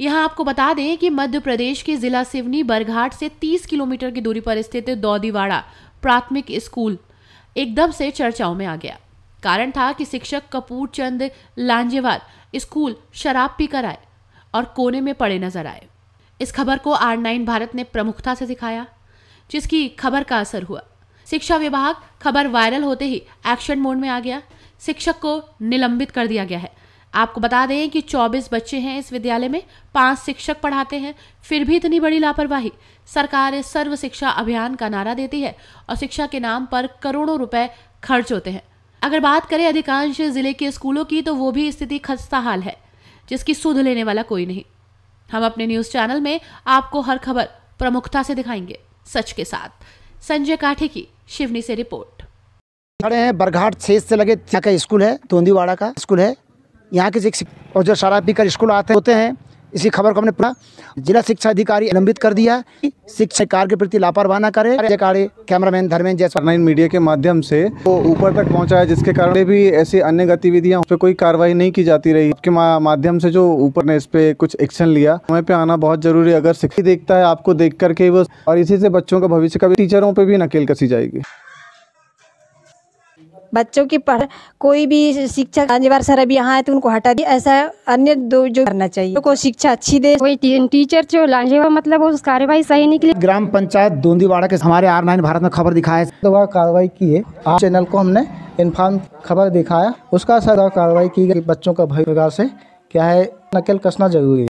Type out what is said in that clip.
यहाँ आपको बता दें कि मध्य प्रदेश के जिला सिवनी बरघाट से 30 किलोमीटर की दूरी पर स्थित दौदीवाड़ा प्राथमिक स्कूल एकदम से चर्चाओं में आ गया कारण था कि शिक्षक कपूर चंद लांजेवाल स्कूल शराब पीकर आए और कोने में पड़े नजर आए इस खबर को आर नाइन भारत ने प्रमुखता से दिखाया जिसकी खबर का असर हुआ शिक्षा विभाग खबर वायरल होते ही एक्शन मोड में आ गया शिक्षक को निलंबित कर दिया गया है आपको बता दें कि 24 बच्चे हैं इस विद्यालय में पांच शिक्षक पढ़ाते हैं फिर भी इतनी बड़ी लापरवाही सरकार सर्व शिक्षा अभियान का नारा देती है और शिक्षा के नाम पर करोड़ों रुपए खर्च होते हैं अगर बात करें अधिकांश जिले के स्कूलों की तो वो भी स्थिति खस्ता हाल है जिसकी सुध लेने वाला कोई नहीं हम अपने न्यूज चैनल में आपको हर खबर प्रमुखता से दिखाएंगे सच के साथ संजय काठे की शिवनी से रिपोर्ट खड़े हैं बरघाट क्षेत्र से लगे का स्कूल है तोंदीवाड़ा का स्कूल है यहाँ के शिक्षक और जो शराब पीकर स्कूल आते होते हैं इसी खबर को हमने पूरा जिला शिक्षा अधिकारी निलंबित कर दिया शिक्षा कार्य के प्रति लापरवाह न करे कार्य कैमरामैन धर्मेंद्र जैसा ऑनलाइन मीडिया के माध्यम से वो ऊपर तक पहुंचा है जिसके कारण भी ऐसी अन्य गतिविधियां उस पर कोई कार्रवाई नहीं की जाती रही उसके माध्यम से जो ऊपर ने इस पे कुछ एक्शन लिया समय पे आना बहुत जरूरी है अगर शिक्षा देखता है आपको देख करके वो और इसी से बच्चों का भविष्य का टीचरों पर भी नकेल कसी जाएगी बच्चों की पढ़ कोई भी शिक्षक अनिवार्य सर अभी यहाँ है तो उनको हटा दिया ऐसा अन्य दो जो करना चाहिए तो को शिक्षा अच्छी दे टी, टीचर जो लांजेवा मतलब उस कार्यवाही सही निकली ग्राम पंचायत दोंदीवाड़ा के हमारे आर नाइन भारत में खबर दिखाया तो वह कार्रवाई की है आप चैनल को हमने इन्फॉर्म खबर दिखाया उसका सर कार्रवाई की गई बच्चों का भय से क्या है नकल कसना जरूरी है